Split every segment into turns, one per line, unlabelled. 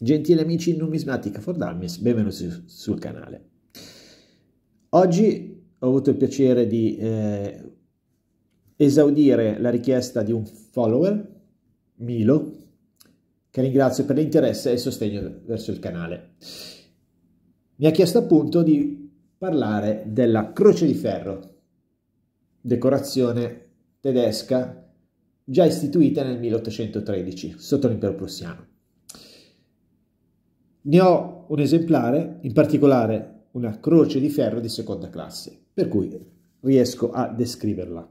Gentili amici Numismatica for Dalmis, benvenuti sul canale. Oggi ho avuto il piacere di eh, esaudire la richiesta di un follower, Milo, che ringrazio per l'interesse e il sostegno verso il canale. Mi ha chiesto appunto di parlare della croce di ferro, decorazione tedesca già istituita nel 1813 sotto l'impero prussiano. Ne ho un esemplare, in particolare una croce di ferro di seconda classe, per cui riesco a descriverla.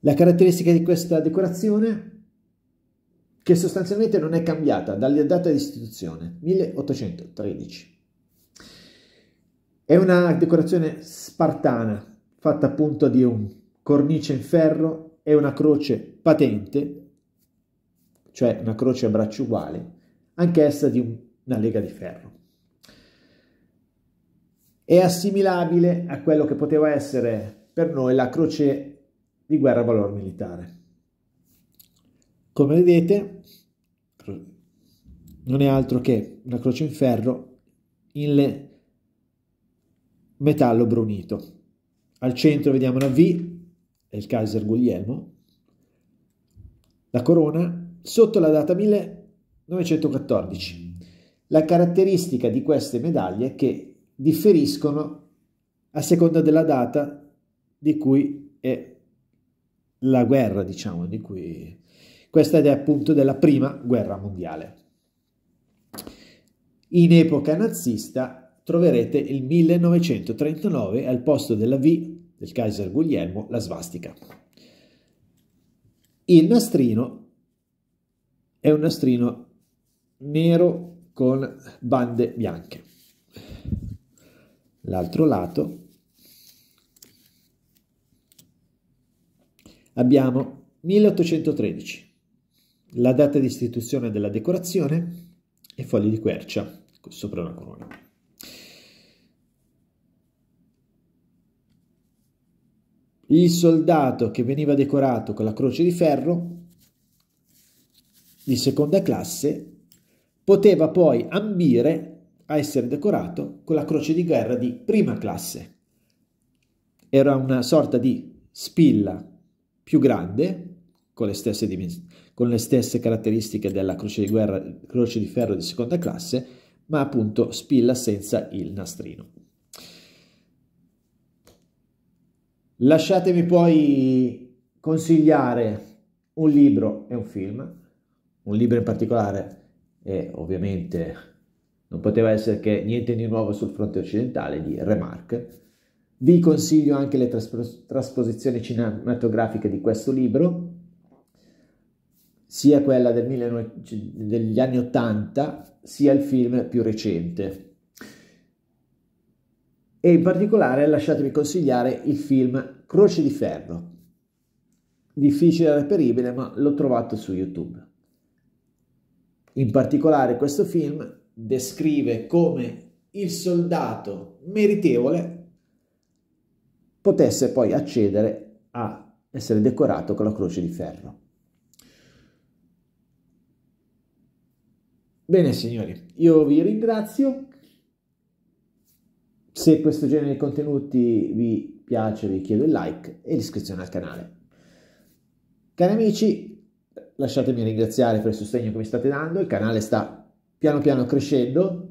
La caratteristica di questa decorazione che sostanzialmente non è cambiata dalla data di istituzione, 1813. È una decorazione spartana, fatta appunto di un cornice in ferro e una croce patente, cioè una croce a braccio uguale, anch'essa di una lega di ferro. È assimilabile a quello che poteva essere per noi la croce di guerra valor militare. Come vedete, non è altro che una croce in ferro in metallo brunito. Al centro vediamo una V, è il Kaiser Guglielmo, la corona, sotto la data 1000 914. La caratteristica di queste medaglie è che differiscono a seconda della data di cui è la guerra, diciamo, di cui... Questa è appunto della prima guerra mondiale. In epoca nazista troverete il 1939 al posto della V del Kaiser Guglielmo la svastica. Il nastrino è un nastrino nero con bande bianche. L'altro lato abbiamo 1813, la data di istituzione della decorazione e fogli di quercia sopra la corona. Il soldato che veniva decorato con la croce di ferro di seconda classe poteva poi ambire a essere decorato con la croce di guerra di prima classe. Era una sorta di spilla più grande, con le stesse, con le stesse caratteristiche della croce di, guerra, croce di ferro di seconda classe, ma appunto spilla senza il nastrino. Lasciatemi poi consigliare un libro e un film, un libro in particolare e ovviamente non poteva essere che niente di nuovo sul fronte occidentale di Remarque. Vi consiglio anche le traspos trasposizioni cinematografiche di questo libro, sia quella del 19... degli anni 80, sia il film più recente. E in particolare lasciatemi consigliare il film Croce di Ferro, difficile reperibile ma l'ho trovato su YouTube. In particolare questo film descrive come il soldato meritevole potesse poi accedere a essere decorato con la croce di ferro. Bene signori, io vi ringrazio. Se questo genere di contenuti vi piace vi chiedo il like e l'iscrizione al canale. Cari amici, lasciatemi ringraziare per il sostegno che mi state dando, il canale sta piano piano crescendo,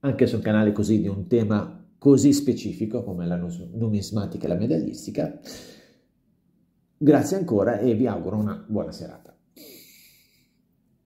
anche su un canale così di un tema così specifico come la numismatica e la medallistica. Grazie ancora e vi auguro una buona serata.